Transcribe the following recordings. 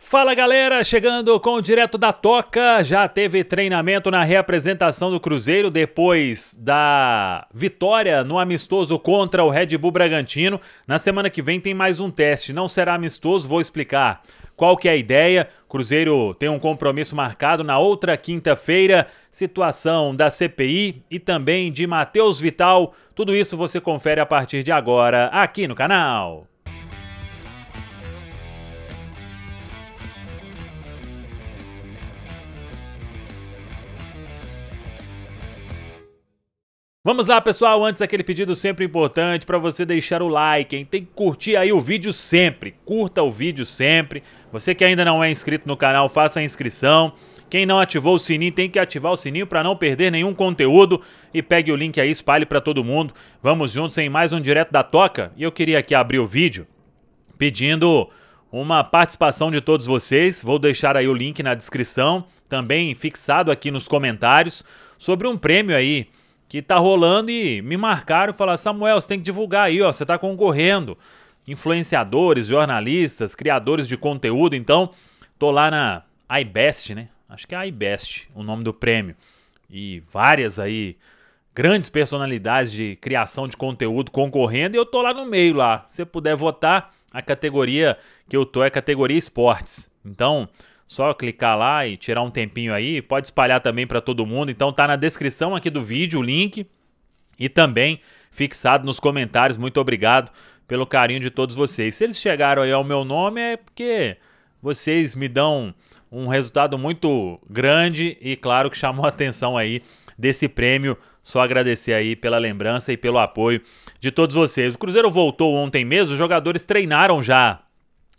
Fala galera, chegando com o direto da Toca. Já teve treinamento na reapresentação do Cruzeiro depois da vitória no amistoso contra o Red Bull Bragantino. Na semana que vem tem mais um teste, não será amistoso, vou explicar qual que é a ideia. Cruzeiro tem um compromisso marcado na outra quinta-feira, situação da CPI e também de Matheus Vital. Tudo isso você confere a partir de agora aqui no canal. Vamos lá, pessoal. Antes, aquele pedido sempre importante para você deixar o like, hein? Tem que curtir aí o vídeo sempre. Curta o vídeo sempre. Você que ainda não é inscrito no canal, faça a inscrição. Quem não ativou o sininho tem que ativar o sininho para não perder nenhum conteúdo e pegue o link aí, espalhe para todo mundo. Vamos juntos em mais um direto da Toca. E eu queria aqui abrir o vídeo pedindo uma participação de todos vocês. Vou deixar aí o link na descrição, também fixado aqui nos comentários sobre um prêmio aí que tá rolando e me marcaram e falaram: Samuel, você tem que divulgar aí, ó, você tá concorrendo. Influenciadores, jornalistas, criadores de conteúdo, então tô lá na iBest, né? Acho que é iBest o nome do prêmio. E várias aí grandes personalidades de criação de conteúdo concorrendo e eu tô lá no meio lá. Se você puder votar, a categoria que eu tô é categoria esportes. Então, só clicar lá e tirar um tempinho aí, pode espalhar também para todo mundo. Então tá na descrição aqui do vídeo o link e também fixado nos comentários. Muito obrigado pelo carinho de todos vocês. Se eles chegaram aí ao meu nome é porque vocês me dão um resultado muito grande e claro que chamou a atenção aí desse prêmio. Só agradecer aí pela lembrança e pelo apoio de todos vocês. O Cruzeiro voltou ontem mesmo, os jogadores treinaram já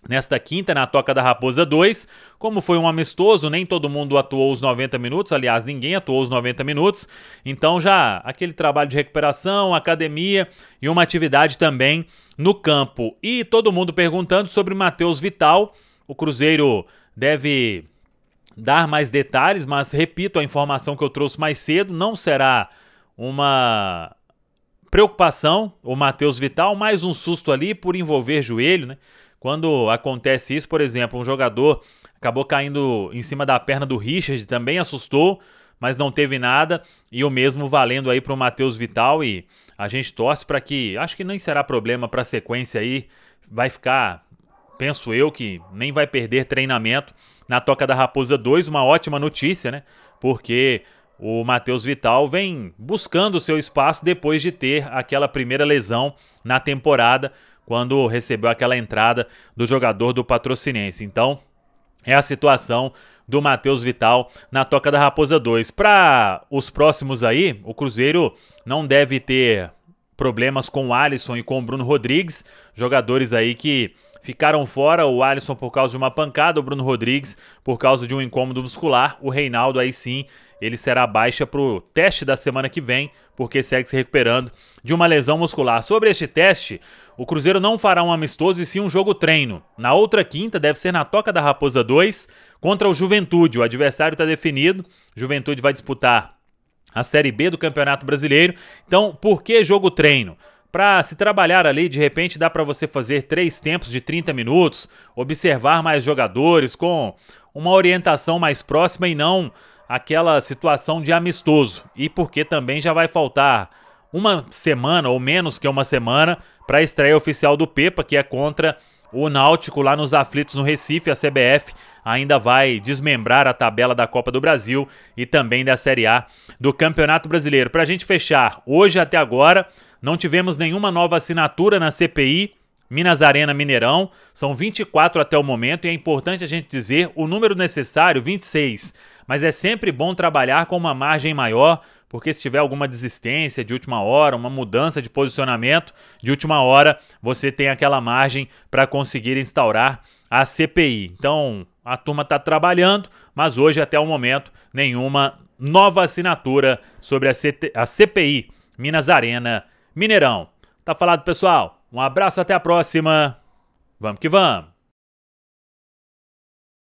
Nesta quinta, na Toca da Raposa 2, como foi um amistoso, nem todo mundo atuou os 90 minutos, aliás, ninguém atuou os 90 minutos, então já aquele trabalho de recuperação, academia e uma atividade também no campo. E todo mundo perguntando sobre Matheus Vital, o Cruzeiro deve dar mais detalhes, mas repito a informação que eu trouxe mais cedo, não será uma preocupação o Matheus Vital, mais um susto ali por envolver joelho, né? Quando acontece isso, por exemplo, um jogador acabou caindo em cima da perna do Richard, também assustou, mas não teve nada. E o mesmo valendo aí para o Matheus Vital. E a gente torce para que. Acho que nem será problema para a sequência aí. Vai ficar, penso eu, que nem vai perder treinamento na Toca da Raposa 2. Uma ótima notícia, né? Porque o Matheus Vital vem buscando o seu espaço depois de ter aquela primeira lesão na temporada quando recebeu aquela entrada do jogador do Patrocinense. Então, é a situação do Matheus Vital na Toca da Raposa 2. Para os próximos aí, o Cruzeiro não deve ter problemas com o Alisson e com o Bruno Rodrigues, jogadores aí que Ficaram fora o Alisson por causa de uma pancada, o Bruno Rodrigues por causa de um incômodo muscular, o Reinaldo aí sim, ele será baixa para o teste da semana que vem, porque segue se recuperando de uma lesão muscular. Sobre este teste, o Cruzeiro não fará um amistoso e sim um jogo treino. Na outra quinta deve ser na Toca da Raposa 2 contra o Juventude. O adversário está definido, Juventude vai disputar a Série B do Campeonato Brasileiro. Então, por que jogo treino? Para se trabalhar ali, de repente dá para você fazer três tempos de 30 minutos, observar mais jogadores com uma orientação mais próxima e não aquela situação de amistoso. E porque também já vai faltar uma semana ou menos que uma semana para a estreia oficial do Pepa, que é contra o Náutico lá nos aflitos no Recife, a CBF ainda vai desmembrar a tabela da Copa do Brasil e também da Série A do Campeonato Brasileiro. Para a gente fechar, hoje até agora não tivemos nenhuma nova assinatura na CPI Minas Arena Mineirão. São 24 até o momento e é importante a gente dizer o número necessário, 26. Mas é sempre bom trabalhar com uma margem maior, porque se tiver alguma desistência de última hora, uma mudança de posicionamento de última hora, você tem aquela margem para conseguir instaurar a CPI. Então, a turma está trabalhando, mas hoje, até o momento, nenhuma nova assinatura sobre a, CT... a CPI Minas Arena Mineirão. Tá falado, pessoal? Um abraço, até a próxima. Vamos que vamos.